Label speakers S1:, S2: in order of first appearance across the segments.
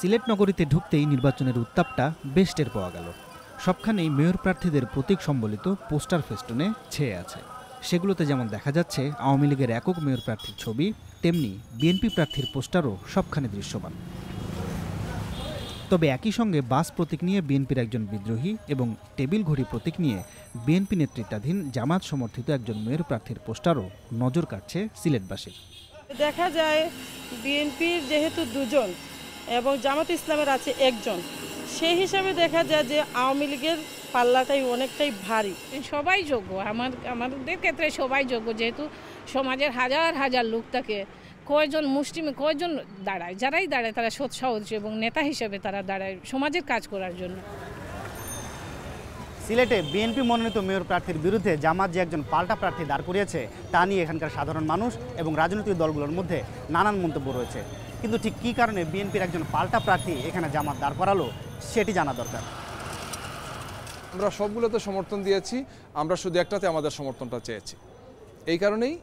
S1: সিলেট নগরীতে ঢুকতেই নির্বাচনের উত্তাপটা বেশ টের পাওয়া গেল সবখানেই মেয়র প্রার্থীদের প্রতীক সম্বলিত পোস্টার ফেস্টুনে ছেয়ে আছে সেগুলোতে যেমন দেখা যাচ্ছে আওয়ামী লীগের একক মেয়র প্রার্থীর ছবি তেমনি বিএনপি প্রার্থীর পোস্টারও সবখানে দৃশ্যমান তবে একই সঙ্গে বাস প্রতীক নিয়ে বিএনপির একজন বিদ্রোহী এবং টেবিল ঘড়ি প্রতীক নিয়ে বিএনপি নেতৃত্বাধীন জামাত সমর্থিত একজন মেয়র প্রার্থীর পোস্টারও নজর কাটছে সিলেটবাসীর
S2: দেখা যায় বিএনপির যেহেতু দুজন এবং জামাত ইসলামের আছে একজন সেই হিসাবে দেখা যায় যে আওয়ামী লীগের পাল্লাটাই অনেকটাই ভারী সবাই যোগ্য আমার আমাদের ক্ষেত্রে সবাই যোগ্য যেহেতু সমাজের হাজার হাজার লোক তাকে কয়জন মুষ্টিমে কয়জন দাঁড়ায় যারাই দাঁড়ায় তারা সৎ সহজ এবং নেতা হিসেবে তারা দাঁড়ায় সমাজের কাজ করার জন্য
S1: সিলেটে বিএনপি মনোনীত মেয়র প্রার্থীর বিরুদ্ধে জামাত যে একজন পাল্টা প্রার্থী দাঁড় করিয়েছে তা নিয়ে এখানকার সাধারণ মানুষ এবং রাজনৈতিক দলগুলোর মধ্যে নানান মন্তব্য রয়েছে কিন্তু ঠিক কী কারণে বিএনপির একজন পাল্টা প্রার্থী এখানে জামাত দাঁড় করালো সেটি জানা দরকার
S2: আমরা সবগুলোতে সমর্থন দিয়েছি আমরা শুধু একটাতে আমাদের সমর্থনটা চেয়েছি এই কারণেই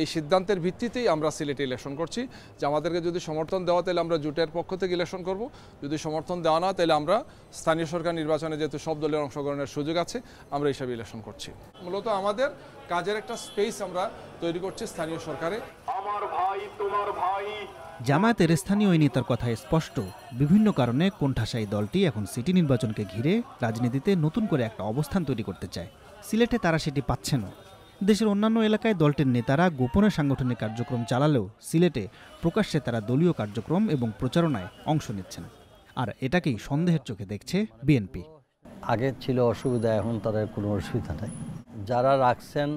S2: এই সিদ্ধান্তের ভিত্তিতেই আমরা সিলেটে ইলেকশন করছি যে আমাদেরকে যদি সমর্থন দেওয়া তাহলে আমরা জুটের পক্ষ থেকে ইলেকশন করব যদি সমর্থন দেওয়া না তাহলে আমরা স্থানীয় সরকার নির্বাচনে যেহেতু সব দলের অংশগ্রহণের সুযোগ আছে আমরা এইসব ইলেকশন করছি মূলত আমাদের কাজের একটা স্পেস আমরা তৈরি করছি স্থানীয় সরকারে
S1: জামায়াতের স্থানীয় নেতার কথা স্পষ্ট বিভিন্ন কারণে কোণঠাসাই দলটি এখন সিটি নির্বাচনকে ঘিরে রাজনীতিতে নতুন করে একটা অবস্থান তৈরি করতে চায় সিলেটে তারা সেটি পাচ্ছে না দেশের অন্যান্য এলাকায় দলটির নেতারা গোপনে সাংগঠনিক কার্যক্রম চালালেও সিলেটে প্রকাশ্যে তারা দলীয় কার্যক্রম এবং প্রচারণায় অংশ নিচ্ছেন আর এটাকেই সন্দেহের চোখে দেখছে
S2: বিএনপি আগে ছিল অসুবিধা এখন তাদের কোনো অসুবিধা নাই যারা রাখছেন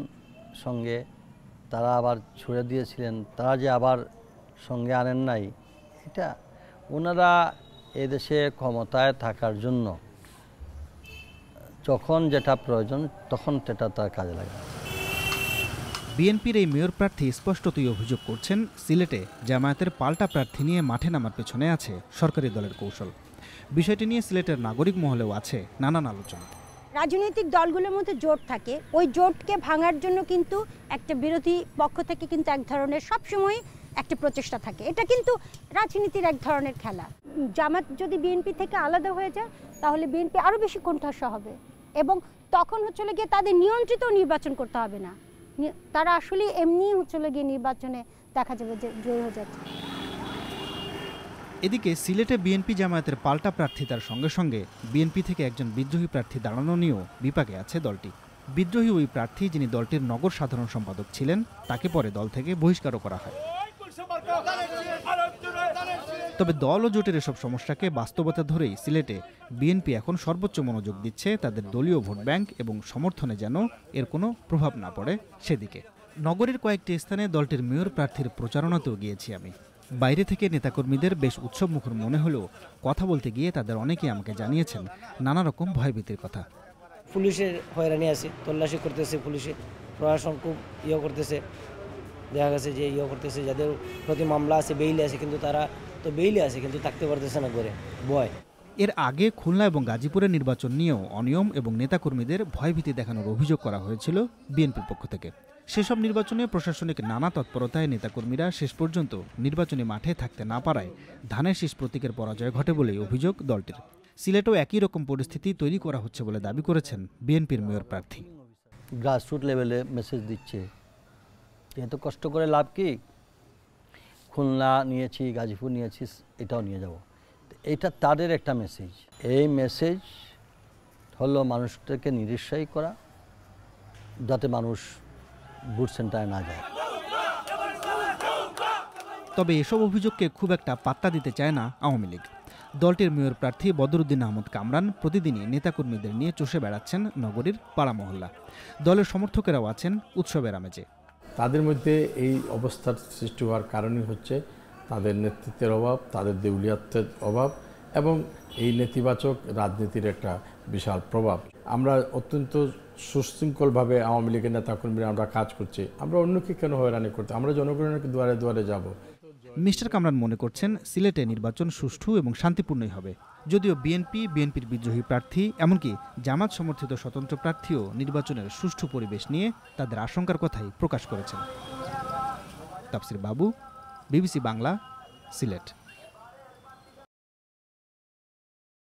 S2: সঙ্গে তারা আবার ছুড়ে দিয়েছিলেন তারা যে আবার সঙ্গে আনেন নাই এটা ওনারা এদেশে ক্ষমতায় থাকার জন্য যখন যেটা প্রয়োজন তখন সেটা তার কাজে লাগে বিএনপির এই মেয়র প্রার্থী স্পষ্টতই অভিযোগ করছেন সিলেটে জামায়াতের
S1: পাল্টা প্রার্থী নিয়ে মাঠে নামার পেছনে আছে সরকারি দলের কৌশল বিষয়টি নিয়ে সিলেটের নাগরিক মহলেও আছে নানান আলোচনা
S2: রাজনৈতিক দলগুলোর মধ্যে জোট থাকে ওই জোটকে ভাঙার জন্য কিন্তু একটা বিরোধী পক্ষ থেকে কিন্তু এক ধরনের সবসময় একটা প্রচেষ্টা থাকে এটা কিন্তু রাজনীতির এক ধরনের খেলা জামাত যদি বিএনপি থেকে আলাদা হয়ে যায় তাহলে বিএনপি আরও বেশি কণ্ঠাসা হবে এবং তখন হচ্ছে গিয়ে তাদের নিয়ন্ত্রিত নির্বাচন করতে হবে না তারা আসলে এমনি হচ্ছে গিয়ে নির্বাচনে দেখা যাবে যে জয়ী হয়ে যাচ্ছে
S1: এদিকে সিলেটে বিএনপি জামায়াতের পাল্টা প্রার্থিতার সঙ্গে সঙ্গে বিএনপি থেকে একজন বিদ্রোহী প্রার্থী দাঁড়ানো নিয়েও বিপাকে আছে দলটি বিদ্রোহী ওই প্রার্থী যিনি দলটির নগর সাধারণ সম্পাদক ছিলেন তাকে পরে দল থেকে বহিষ্কারও করা হয় তবে দল ও জোটের এসব সমস্যাকে বাস্তবতা ধরেই সিলেটে বিএনপি এখন সর্বোচ্চ মনোযোগ দিচ্ছে তাদের দলীয় ভোট ব্যাংক এবং সমর্থনে যেন এর কোনো প্রভাব না পড়ে সেদিকে নগরের কয়েকটি স্থানে দলটির মেয়র প্রার্থীর প্রচারণাতেও গিয়েছি আমি বাইরে থেকে নেতাকর্মীদের বেশ উৎসব মুখর মনে হলেও কথা বলতে গিয়ে তাদের অনেকেই আমাকে জানিয়েছেন নানা রকম ভয়ভীতির কথা
S2: পুলিশের হয়রানি আছে তল্লাশি করতেছে পুলিশে প্রশাসন খুব ইয়ে করতেছে দেখা গেছে যে ইয়ে করতেছে যাদের প্রতি মামলা আছে বেইলে আছে কিন্তু তারা তো বেইলে আছে কিন্তু থাকতে পারতেছে না করে
S1: ভয় এর আগে খুলনা এবং গাজীপুরের নির্বাচন নিয়েও অনিয়ম এবং নেতাকর্মীদের ভয়ভীতি দেখানোর অভিযোগ করা হয়েছিল বিএনপির পক্ষ থেকে সেসব নির্বাচনে প্রশাসনিক নানা তৎপরতায় নেতাকর্মীরা শেষ পর্যন্ত নির্বাচনী মাঠে থাকতে না পারায় ধানের শেষ প্রতীকের পরাজয় ঘটে বলে অভিযোগ দলটির সিলেটেও একই রকম পরিস্থিতি তৈরি করা হচ্ছে বলে দাবি করেছেন বিএনপির মেয়র প্রার্থী
S2: গ্রাসরুট লেভেলে মেসেজ দিচ্ছে এত কষ্ট করে লাভ কি খুলনা নিয়েছি গাজীপুর নিয়েছি এটাও নিয়ে যাব এটা তাদের একটা মেসেজ এই মেসেজ হলো মানুষটাকে নিরুৎসাহী করা যাতে মানুষ বুট সেন্টারে না যায় তবে এসব
S1: অভিযোগকে খুব একটা পাত্তা দিতে চায় না আওয়ামী লীগ দলটির মেয়র প্রার্থী বদরুদ্দিন আহমদ কামরান প্রতিদিনই নেতাকর্মীদের নিয়ে চষে বেড়াচ্ছেন নগরীর পাড়া মহল্লা দলের সমর্থকেরাও আছেন
S2: উৎসবের আমেজে তাদের মধ্যে এই অবস্থার সৃষ্টি হওয়ার কারণই হচ্ছে তাদের নেতৃত্বের অভাব তাদের দেউলিয়াত্বের অভাব এবং এই নেতিবাচক রাজনীতির একটা বিশাল প্রভাব আমরা অত্যন্ত সুশৃঙ্খলভাবে আওয়ামী লীগের নেতাকর্মীরা আমরা কাজ করছি আমরা অন্যকে কেন হয়রানি করতে আমরা জনগণের দুয়ারে দুয়ারে যাব মিস্টার
S1: কামরান মনে করছেন সিলেটে নির্বাচন সুষ্ঠু এবং শান্তিপূর্ণই হবে যদিও বিএনপি বিএনপির বিদ্রোহী প্রার্থী এমনকি জামাত সমর্থিত স্বতন্ত্র প্রার্থীও নির্বাচনের সুষ্ঠু পরিবেশ নিয়ে তাদের আশঙ্কার কথাই প্রকাশ করেছেন তাপসির বাবু বিবিসি বাংলা সিলেট